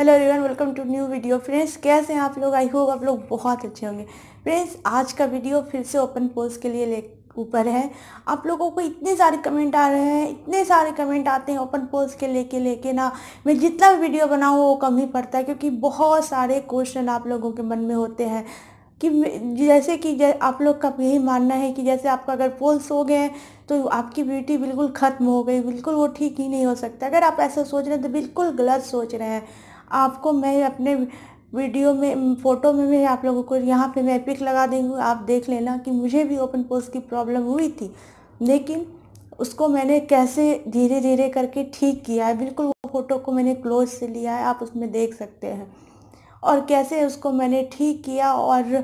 hello everyone welcome to new video friends कैसे हैं आप लोग आई होप आप लोग बहुत अच्छे होंगे फ्रेंड्स आज का वीडियो फिर से ओपन पोल्स के लिए ले ऊपर है आप लोगों को इतने सारे कमेंट आ रहे हैं इतने सारे कमेंट आते हैं ओपन पोल्स के लेके लेके ना मैं जितना भी वीडियो बनाऊँ वो कम ही पड़ता है क्योंकि बहुत सारे क्वेश्चन आप लोगों के मन में होते हैं कि जैसे कि जै, आप लोग का यही मानना है कि जैसे आपका अगर पोल्स हो गए तो आपकी ब्यूटी बिल्कुल ख़त्म हो गई बिल्कुल वो ठीक ही नहीं हो सकता अगर आप ऐसा सोच रहे हैं तो बिल्कुल गलत सोच रहे हैं आपको मैं अपने वीडियो में फ़ोटो में मैं आप लोगों को यहाँ पे मैं पिक लगा देंगे आप देख लेना कि मुझे भी ओपन पोज की प्रॉब्लम हुई थी लेकिन उसको मैंने कैसे धीरे धीरे करके ठीक किया है बिल्कुल वो फ़ोटो को मैंने क्लोज से लिया है आप उसमें देख सकते हैं और कैसे उसको मैंने ठीक किया और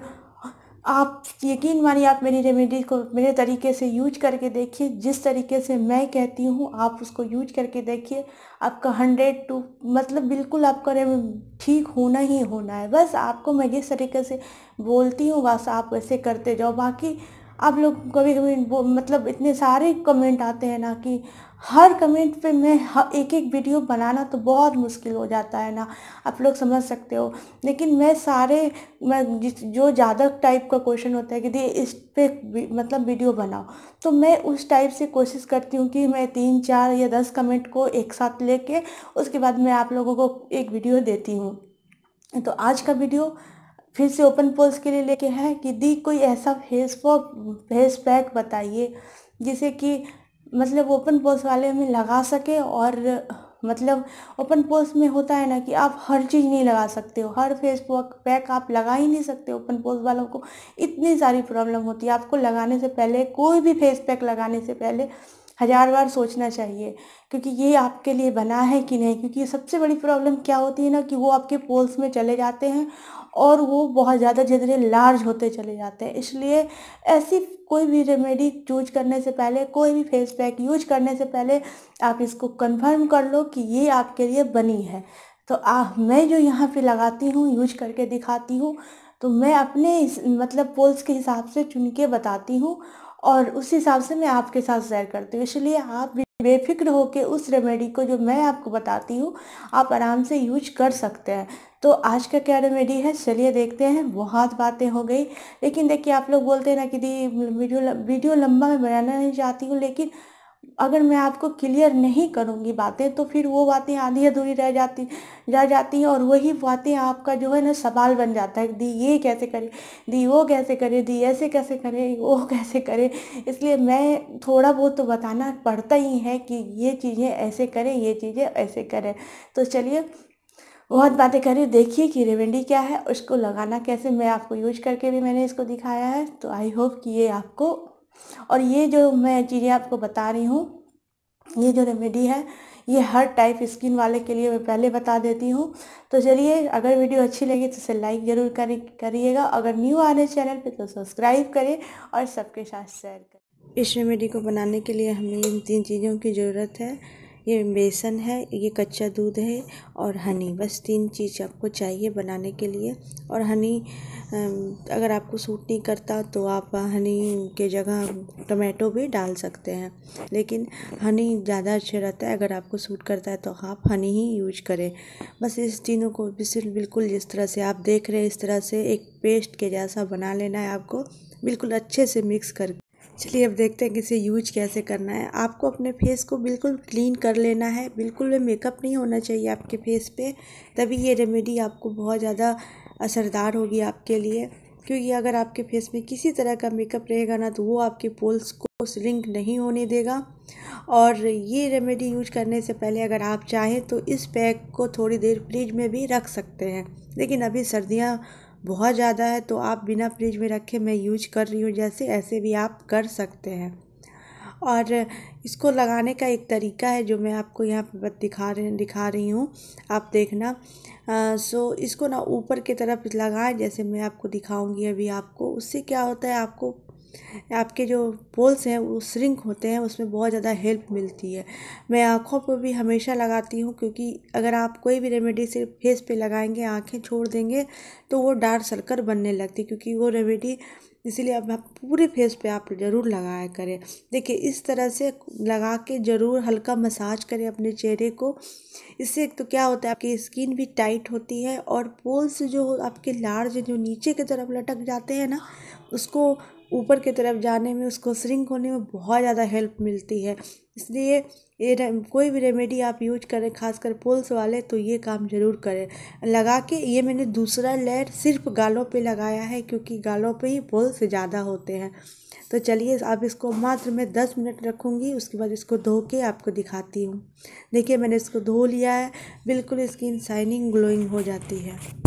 आप यकीन मानिए आप मेरी रेमेडी को मेरे तरीके से यूज करके देखिए जिस तरीके से मैं कहती हूँ आप उसको यूज करके देखिए आपका हंड्रेड टू मतलब बिल्कुल आपका ठीक होना ही होना है बस आपको मैं जिस तरीके से बोलती हूँ बस आप वैसे करते जाओ बाकी आप लोग कभी कभी मतलब इतने सारे कमेंट आते हैं ना कि हर कमेंट पे मैं एक एक वीडियो बनाना तो बहुत मुश्किल हो जाता है ना आप लोग समझ सकते हो लेकिन मैं सारे मैं जिस जो ज़्यादा टाइप का क्वेश्चन होता है कि दी इस पे मतलब वीडियो बनाओ तो मैं उस टाइप से कोशिश करती हूँ कि मैं तीन चार या दस कमेंट को एक साथ लेके उसके बाद मैं आप लोगों को एक वीडियो देती हूँ तो आज का वीडियो फिर से ओपन पोल्स के लिए लेके हैं कि दी कोई ऐसा फेस वॉक फेस पैक बताइए जिसे कि मतलब ओपन पोल्स वाले में लगा सके और मतलब ओपन पोल्स में होता है ना कि आप हर चीज़ नहीं लगा सकते हो हर फेस पैक आप लगा ही नहीं सकते ओपन पोल्स वालों को इतनी सारी प्रॉब्लम होती है आपको लगाने से पहले कोई भी फेस पैक लगाने से पहले हज़ार बार सोचना चाहिए क्योंकि ये आपके लिए बना है कि नहीं क्योंकि सबसे बड़ी प्रॉब्लम क्या होती है ना कि वो आपके पोल्स में चले जाते हैं और वो बहुत ज़्यादा धीरे धीरे लार्ज होते चले जाते हैं इसलिए ऐसी कोई भी रेमेडी चूज करने से पहले कोई भी फेस पैक यूज करने से पहले आप इसको कन्फर्म कर लो कि ये आपके लिए बनी है तो आ, मैं जो यहाँ पे लगाती हूँ यूज करके दिखाती हूँ तो मैं अपने मतलब पोल्स के हिसाब से चुन के बताती हूँ और उस हिसाब से मैं आपके साथ शेयर करती हूँ इसलिए आप बेफिक्र होकर उस रेमेडी को जो मैं आपको बताती हूँ आप आराम से यूज कर सकते हैं तो आज का क्या रेमेडी है चलिए देखते हैं बहुत बातें हो गई लेकिन देखिए आप लोग बोलते हैं ना कि दी वीडियो वीडियो लंबा मैं बनाना नहीं चाहती हूँ लेकिन अगर मैं आपको क्लियर नहीं करूँगी बातें तो फिर वो बातें आधी अधूरी रह जाती रह जाती हैं और वही बातें आपका जो है ना सवाल बन जाता है दी ये कैसे करें दी वो कैसे करें दी ऐसे कैसे करें वो कैसे करें इसलिए मैं थोड़ा बहुत तो बताना पड़ता ही है कि ये चीज़ें ऐसे करें ये चीज़ें ऐसे करें तो चलिए बहुत बातें करें देखिए कि रेवेंडी क्या है उसको लगाना कैसे मैं आपको यूज करके भी मैंने इसको दिखाया है तो आई होप कि ये आपको और ये जो मैं चीज़ें आपको बता रही हूँ ये जो रेमेडी है ये हर टाइप स्किन वाले के लिए मैं पहले बता देती हूँ तो चलिए अगर वीडियो अच्छी लगी तो इसे लाइक ज़रूर करिएगा अगर न्यू आ रहे चैनल पे तो सब्सक्राइब करें और सबके साथ शेयर करें इस रेमेडी को बनाने के लिए हमें इन तीन चीज़ों की ज़रूरत है ये बेसन है ये कच्चा दूध है और हनी बस तीन चीज़ आपको चाहिए बनाने के लिए और हनी अगर आपको सूट नहीं करता तो आप हनी के जगह टमाटो भी डाल सकते हैं लेकिन हनी ज़्यादा अच्छा रहता है अगर आपको सूट करता है तो आप हनी ही यूज करें बस इस तीनों को बिल्कुल जिस तरह से आप देख रहे हैं इस तरह से एक पेस्ट के जैसा बना लेना है आपको बिल्कुल अच्छे से मिक्स कर चलिए अब देखते हैं कि इसे यूज कैसे करना है आपको अपने फेस को बिल्कुल क्लीन कर लेना है बिल्कुल भी मेकअप नहीं होना चाहिए आपके फेस पे तभी ये रेमेडी आपको बहुत ज़्यादा असरदार होगी आपके लिए क्योंकि अगर आपके फेस में किसी तरह का मेकअप रहेगा ना तो वो आपके पोल्स को स्लिंक नहीं होने देगा और ये रेमेडी यूज करने से पहले अगर आप चाहें तो इस पैक को थोड़ी देर फ्रिज में भी रख सकते हैं लेकिन अभी सर्दियाँ बहुत ज़्यादा है तो आप बिना फ्रिज में रखे मैं यूज कर रही हूँ जैसे ऐसे भी आप कर सकते हैं और इसको लगाने का एक तरीका है जो मैं आपको यहाँ पर दिखा रहे दिखा रही हूँ आप देखना आ, सो इसको ना ऊपर की तरफ लगाएं जैसे मैं आपको दिखाऊंगी अभी आपको उससे क्या होता है आपको आपके जो पोल्स हैं वो श्रिंक होते हैं उसमें बहुत ज़्यादा हेल्प मिलती है मैं आँखों पर भी हमेशा लगाती हूँ क्योंकि अगर आप कोई भी रेमेडी सिर्फ फेस पे लगाएंगे आँखें छोड़ देंगे तो वो डार्क सर्कल बनने लगती क्योंकि वो रेमेडी इसीलिए अब आप पूरे फेस पे आप ज़रूर लगाया करें देखिए इस तरह से लगा के ज़रूर हल्का मसाज करें अपने चेहरे को इससे एक तो क्या होता है आपकी स्किन भी टाइट होती है और पोल्स जो आपके लार्ज जो नीचे की तरफ लटक जाते हैं ना उसको ऊपर की तरफ जाने में उसको श्रिंक होने में बहुत ज़्यादा हेल्प मिलती है इसलिए ये कोई भी रेमेडी आप यूज करें खासकर पोल्स वाले तो ये काम ज़रूर करें लगा के ये मैंने दूसरा लेयर सिर्फ गालों पे लगाया है क्योंकि गालों पे ही पोल्स ज़्यादा होते हैं तो चलिए अब इसको मात्र मैं दस मिनट रखूँगी उसके बाद इसको धो के आपको दिखाती हूँ देखिए मैंने इसको धो लिया है बिल्कुल स्किन शाइनिंग ग्लोइंग हो जाती है